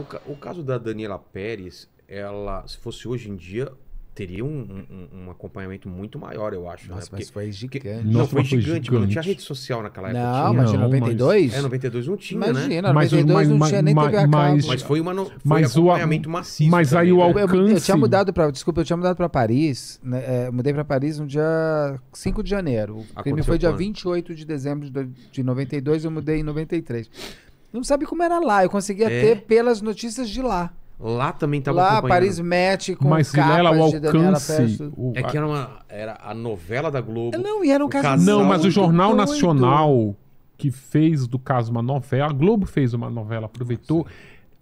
no, o caso da Daniela Pérez, ela, se fosse hoje em dia, teria um, um, um, acompanhamento muito maior, eu acho. Né? Nossa, né? Porque, mas foi gigante. Porque, não, foi, foi gigante, não tinha rede social naquela época. Não, tinha. mas em 92? É, 92 não tinha, imagina, né? Imagina, 92 mas, não mas, tinha mas, nem TV a cabo. Mas foi, uma, foi mas um acompanhamento o, maciço. Mas também, aí o alcance... Né? Eu, eu, tinha mudado pra... Desculpa, eu tinha mudado para Paris. Né, é, mudei para Paris no dia 5 de janeiro. O crime Aconteceu foi dia quando? 28 de dezembro de, de 92 eu mudei em 93. Não sabe como era lá. Eu conseguia é. ter pelas notícias de lá. Lá também estava Lá, Paris Match com Mas Vilela, o alcance... O... É que era, uma, era a novela da Globo. Não, e era um caso... Não, mas o Jornal Nacional, que fez do caso uma novela... A Globo fez uma novela, aproveitou... Nossa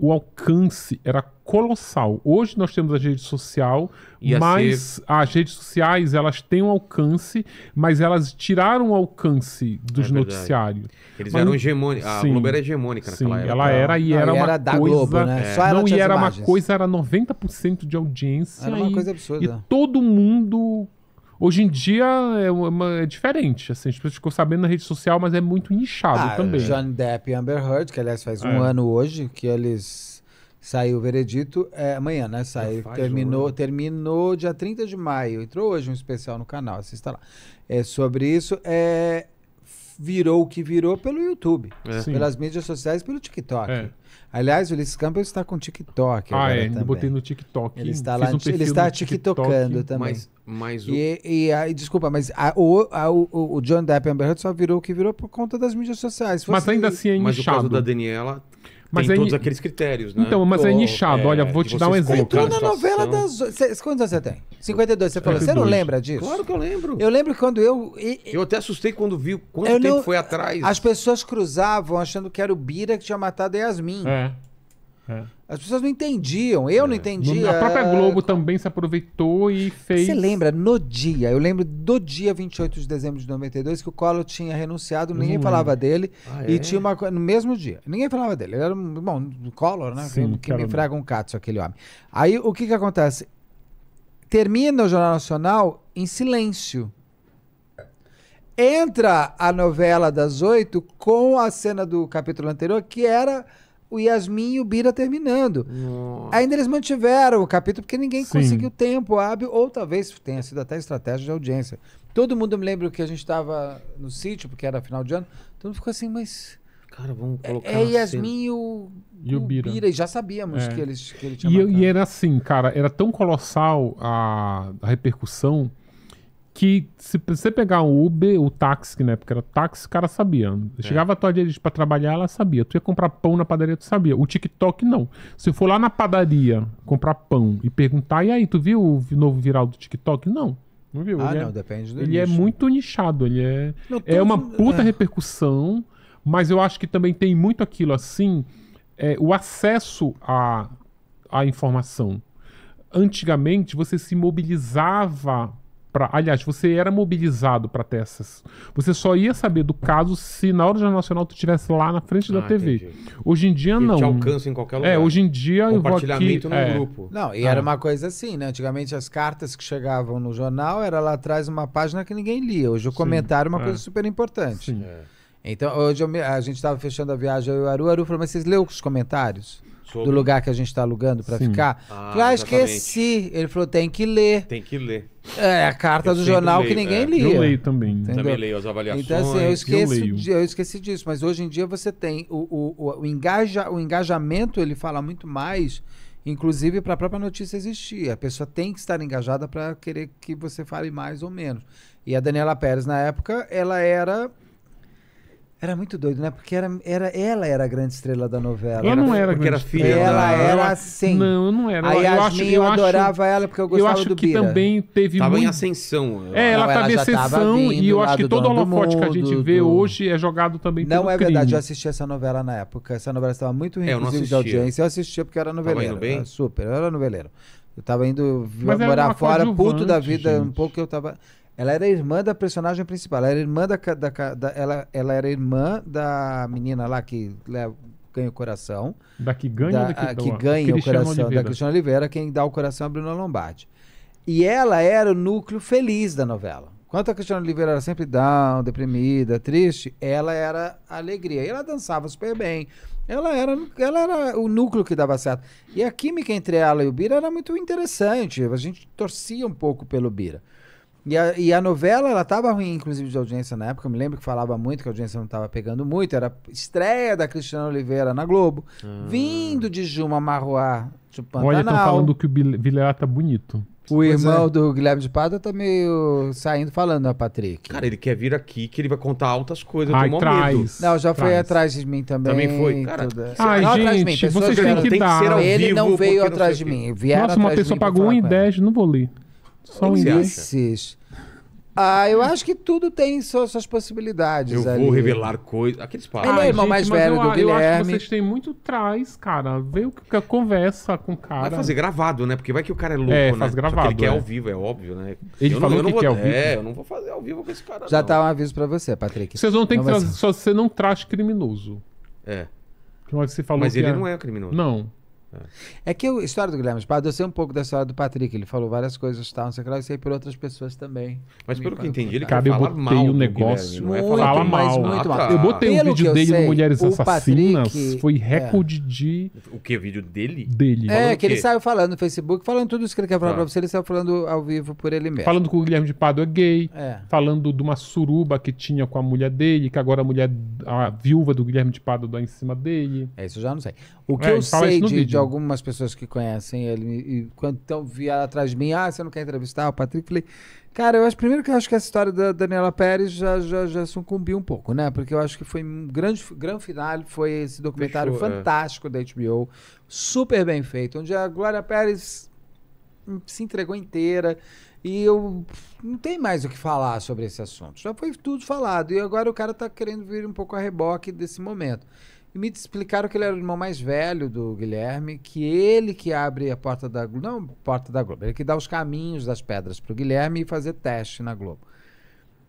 o alcance era colossal. Hoje nós temos a rede social, Ia mas ser... as redes sociais elas têm um alcance, mas elas tiraram o alcance dos é noticiários. Eles mas, eram hegemônicos. A Globo era hegemônica sim, naquela época. Ela era e não, era, era, uma da coisa. Globo, né? É. não, e era uma coisa, era 90% de audiência. Era uma e, coisa absurda. E todo mundo Hoje em dia é, uma, é diferente, assim, a gente ficou sabendo na rede social, mas é muito inchado ah, também. Johnny Depp e Amber Heard, que aliás faz é. um ano hoje que eles saiu o veredito, é, amanhã, né? Saiu, terminou, hoje. terminou dia 30 de maio, entrou hoje um especial no canal, assista lá. É sobre isso, é virou o que virou pelo YouTube, é. pelas mídias sociais, pelo TikTok. É. Aliás, o Liz Campbell está com TikTok. Ah, é, também. botei no TikTok. Ele está, lá, um ele está TikTokando TikTok, também. Mas, mas o... E, ah, e desculpa, mas a, o, a, o, o John Depp Amber Heard só virou o que virou por conta das mídias sociais. Fosse... Mas ainda assim é inchado. Mas o caso da Daniela mas tem é todos ni... aqueles critérios, né? Então, mas é nichado. É, olha, vou te dar um exemplo. entrou na novela das... Cê, quantos anos você tem? 52, você falou. Você não lembra disso? Claro que eu lembro. Eu lembro quando eu... E, eu até assustei quando vi quanto tempo não... foi atrás. As pessoas cruzavam achando que era o Bira que tinha matado a Yasmin. É. É. As pessoas não entendiam, eu é. não entendia. A própria Globo também se aproveitou e fez. Você lembra no dia? Eu lembro do dia 28 de dezembro de 92 que o Collor tinha renunciado, ninguém hum. falava dele. Ah, e é? tinha uma coisa. No mesmo dia, ninguém falava dele. Ele era um. Bom, Collor, né? Sim, que me né. fraga um cato, aquele homem. Aí o que que acontece? Termina o Jornal Nacional em silêncio entra a novela das oito com a cena do capítulo anterior, que era o Yasmin e o Bira terminando. Nossa. Ainda eles mantiveram o capítulo porque ninguém Sim. conseguiu tempo hábil, ou talvez tenha sido até estratégia de audiência. Todo mundo me lembra que a gente estava no sítio, porque era final de ano, todo mundo ficou assim, mas. Cara, vamos é, colocar. É, é Yasmin e o, e o, Bira. Bira. E já sabíamos é. que, eles, que ele tinha. E, e, era assim, cara, era tão colossal a, a repercussão que se você pegar um Uber, o táxi, que na época era táxi, o cara sabia. É. Chegava a tua para pra trabalhar, ela sabia. Tu ia comprar pão na padaria, tu sabia. O TikTok, não. Se for lá na padaria comprar pão e perguntar, e aí, tu viu o novo viral do TikTok? Não. Não viu. Ah, ele é não, é, depende do Ele é nicho. é muito nichado, ele é... Não, é uma puta é. repercussão, mas eu acho que também tem muito aquilo, assim, é, o acesso à, à informação. Antigamente, você se mobilizava para. Aliás, você era mobilizado para Texas. Você só ia saber do caso se na hora do Jornal Nacional tu estivesse lá na frente da ah, TV. Entendi. Hoje em dia não. não. Te alcança em qualquer é, lugar. É, hoje em dia compartilhamento eu vou aqui, no é. grupo. Não, e ah. era uma coisa assim, né? Antigamente as cartas que chegavam no jornal era lá atrás uma página que ninguém lia. Hoje o Sim, comentário é uma é. coisa super importante. Sim. É. Então, hoje eu, a gente estava fechando a viagem eu e o Aru, Aru falou, mas vocês leu os comentários? Sobre. do lugar que a gente está alugando para ficar? Ah, claro, ah, esqueci. Ele falou, tem que ler. Tem que ler. É, a carta eu do jornal leio, que ninguém é. lia. Eu leio também. Entendeu? Também leio as avaliações. Então, assim, eu esqueci, eu, eu, esqueci disso. Mas hoje em dia você tem o, o, o, engaja, o engajamento, ele fala muito mais, inclusive para a própria notícia existir. A pessoa tem que estar engajada para querer que você fale mais ou menos. E a Daniela Pérez, na época, ela era era muito doido, né? Porque era, era, ela era a grande estrela da novela. eu não era porque era filha Ela era sim. Não, assim. não era. Aí eu, acho, eu, eu adorava acho, ela porque eu gostava eu acho do que Bira. também teve Tava muito... em ascensão. É, ela não, tava em ascensão e eu acho que todo o holofote que a gente vê do... hoje é jogado também Não pelo é crime. verdade, eu assisti essa novela na época. Essa novela estava muito é, ruim, é, inclusive, de audiência. Eu assistia porque era noveleiro. Tava bem? Super, eu era noveleiro. Eu tava indo Mas morar fora, puto da vida um pouco que eu tava... Ela era irmã da personagem principal. Ela era irmã da, da, da ela, ela era irmã da menina lá que leva, ganha o coração. Da que ganha da, da que, a, que ganha o coração Oliveira. da Cristina Oliveira, quem dá o coração a é Bruna Lombardi. E ela era o núcleo feliz da novela. Enquanto a Cristina Oliveira era sempre down, deprimida, triste, ela era alegria. E ela dançava super bem. Ela era, ela era o núcleo que dava certo. E a química entre ela e o Bira era muito interessante. A gente torcia um pouco pelo Bira. E a, e a, novela, ela tava ruim, inclusive, de audiência na época. Eu me lembro que falava muito que a audiência não tava pegando muito. Era estreia da Cristiana Oliveira na Globo. Ah. Vindo de Juma Marroá de Pantanal. Olha, estão falando que o Vilela tá bonito. O pois irmão é. do Guilherme de pata tá meio saindo falando, né, Patrick? Cara, ele quer vir aqui que ele vai contar altas coisas. Ai, do traz, Não, já traz. foi atrás de mim também. Também foi, cara. Ai, não, gente, mim, vocês têm que, que dar. Ele não veio atrás de mim. Vieram Nossa, uma pessoa pagou 1,10, não vou ler. São esses. Ah, eu acho que tudo tem suas, suas possibilidades. Eu ali. vou revelar coisas. Aqueles pais. Ele é o irmão gente, mais velho eu, do eu Guilherme. Eu acho que vocês têm muito trás, cara. Vê o que conversa com o cara. Vai fazer gravado, né? Porque vai que o cara é louco, é, né? faz gravado. Só que ele é. quer ao é. vivo, é óbvio, né? Ele eu falou não, que vou... quer ao vivo. É, eu não vou fazer ao vivo com esse cara. Já não. tá um aviso pra você, Patrick. Vocês não tem que trazer. Só você não traz criminoso. É. Que você falou Mas ele é... não é criminoso. Não. É. que a história do Guilherme Espada, eu sei um pouco da história do Patrick. Ele falou várias coisas, tal, não sei o que lá, eu sei por outras pessoas também. Mas pelo que entendi, ele cabe falar mal o negócio. Não é mal. Ah, muito ah, Tá. Eu botei pelo um vídeo dele sei, no Mulheres Assassinas. Patrick, foi é. recorde é. de. O que? Vídeo dele? Dele. É, que ele saiu falando no Facebook, falando tudo isso que ele quer falar ah. pra você, ele saiu falando ao vivo por ele mesmo. Falando que o Guilherme de Pado é gay. É. Falando de uma suruba que tinha com a mulher dele, que agora a mulher, a viúva do Guilherme de Pado dá em cima dele. É, isso eu já não sei. O é, que eu sei de Uhum. algumas pessoas que conhecem ele. E quando então, vieram atrás de mim, ah, você não quer entrevistar o Patrick? Falei, cara, eu acho primeiro que eu acho que a história da Daniela Pérez já, já, já sucumbiu um pouco, né? Porque eu acho que foi um grande, grande final, foi esse documentário Fechou, é. fantástico é. da HBO, super bem feito, onde a Glória Pérez se entregou inteira. E eu não tem mais o que falar sobre esse assunto. Já foi tudo falado. E agora o cara tá querendo vir um pouco a reboque desse momento. E me explicaram que ele era o irmão mais velho do Guilherme, que ele que abre a porta da Globo. Não, porta da Globo. Ele que dá os caminhos das pedras pro Guilherme e fazer teste na Globo.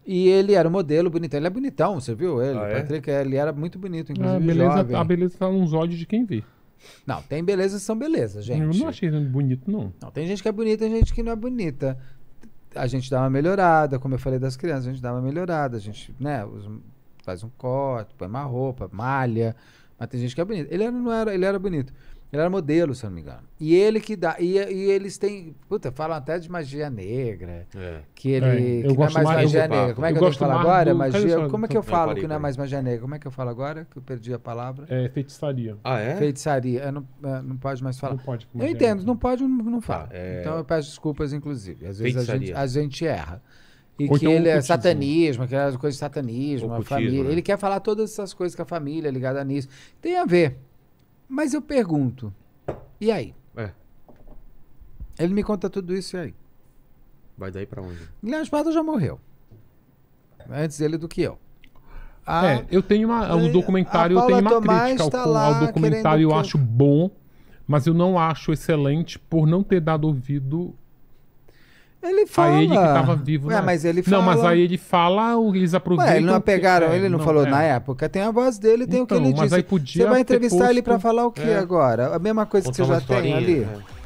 E ele era um modelo bonitão. Ele é bonitão, você viu ele? Ah, é? Patrick, ele era muito bonito, é, inclusive. A beleza, jovem. A beleza tá nos olhos de quem vê. Não, tem belezas são belezas, gente. Eu não achei ele bonito, não. Não, tem gente que é bonita e gente que não é bonita. A gente dá uma melhorada, como eu falei das crianças, a gente dá uma melhorada, a gente, né? Os, faz um corte, põe uma roupa, malha. Mas tem gente que é bonita. Ele era, não era, ele era bonito. Ele era modelo, se eu não me engano. E ele que dá. E, e eles têm. Puta, falam até de magia negra. É. Que ele. É, eu que gosto não é mais magia negra. É como é que eu, eu falo agora? Do... Magia. Como é que eu falo que não é mais magia negra? Como é que eu falo agora? Que eu perdi a palavra? É feitiçaria. Ah, é? Feitiçaria. Eu não, eu é, não pode mais falar. Não pode. Eu entendo, não pode, não, não fala. Ah, é... Então eu peço desculpas, inclusive. Às vezes a gente, a gente erra. E Ou que então, ele é satanismo, aquelas coisas de satanismo, a família. Né? Ele quer falar todas essas coisas com a família ligada nisso. Tem a ver. Mas eu pergunto, e aí? É. Ele me conta tudo isso e aí? Vai daí para onde? Guilherme Esparta já morreu. Antes dele do que eu. A, é, eu tenho uma, um documentário, eu tenho uma Tomás crítica ao, tá ao documentário, eu que... acho bom, mas eu não acho excelente por não ter dado ouvido ele fala. Aí ele que tava vivo. Né? mas ele fala. Não, mas aí ele fala, eles aproveitam. Ué, eles não apegaram, que... É, ele não, não falou é. na época. Tem a voz dele, tem então, o que então, ele mas disse. Aí podia você vai entrevistar posto... ele para falar o que é. agora? A mesma coisa Contar que você já tem ali? É.